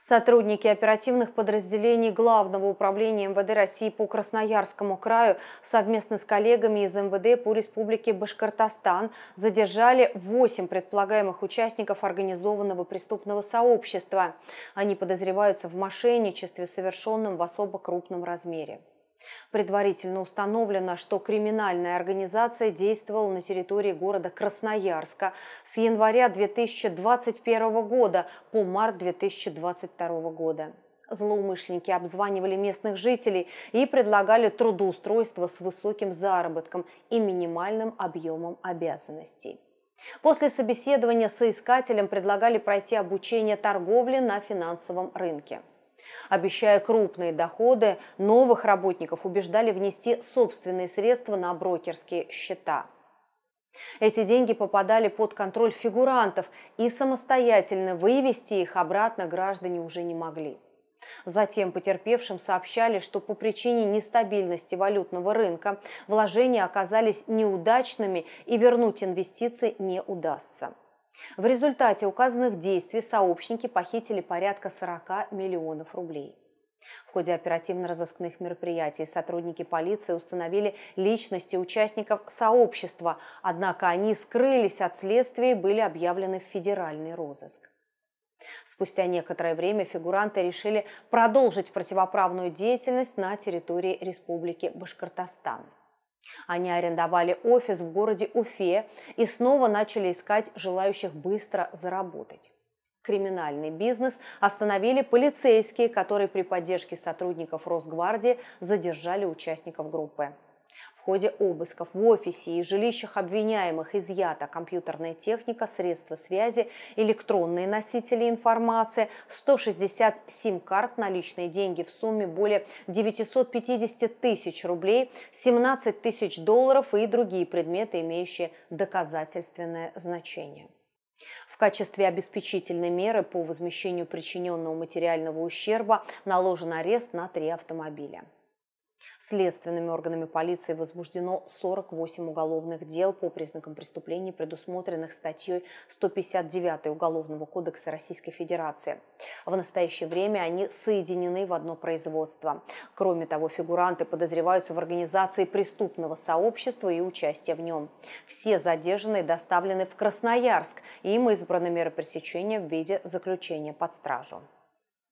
Сотрудники оперативных подразделений Главного управления МВД России по Красноярскому краю совместно с коллегами из МВД по Республике Башкортостан задержали 8 предполагаемых участников организованного преступного сообщества. Они подозреваются в мошенничестве, совершенном в особо крупном размере. Предварительно установлено, что криминальная организация действовала на территории города Красноярска с января 2021 года по март 2022 года. Злоумышленники обзванивали местных жителей и предлагали трудоустройство с высоким заработком и минимальным объемом обязанностей. После собеседования соискателям предлагали пройти обучение торговли на финансовом рынке. Обещая крупные доходы, новых работников убеждали внести собственные средства на брокерские счета. Эти деньги попадали под контроль фигурантов, и самостоятельно вывести их обратно граждане уже не могли. Затем потерпевшим сообщали, что по причине нестабильности валютного рынка вложения оказались неудачными и вернуть инвестиции не удастся. В результате указанных действий сообщники похитили порядка 40 миллионов рублей. В ходе оперативно-розыскных мероприятий сотрудники полиции установили личности участников сообщества, однако они скрылись от следствия и были объявлены в федеральный розыск. Спустя некоторое время фигуранты решили продолжить противоправную деятельность на территории Республики Башкортостан. Они арендовали офис в городе Уфе и снова начали искать желающих быстро заработать. Криминальный бизнес остановили полицейские, которые при поддержке сотрудников Росгвардии задержали участников группы. В ходе обысков в офисе и жилищах обвиняемых изъята компьютерная техника, средства связи, электронные носители информации, 160 сим-карт, наличные деньги в сумме более 950 тысяч рублей, 17 тысяч долларов и другие предметы, имеющие доказательственное значение. В качестве обеспечительной меры по возмещению причиненного материального ущерба наложен арест на три автомобиля. Следственными органами полиции возбуждено 48 уголовных дел по признакам преступлений, предусмотренных статьей 159 Уголовного кодекса Российской Федерации. В настоящее время они соединены в одно производство. Кроме того, фигуранты подозреваются в организации преступного сообщества и участия в нем. Все задержанные доставлены в Красноярск, и им избраны меры пресечения в виде заключения под стражу.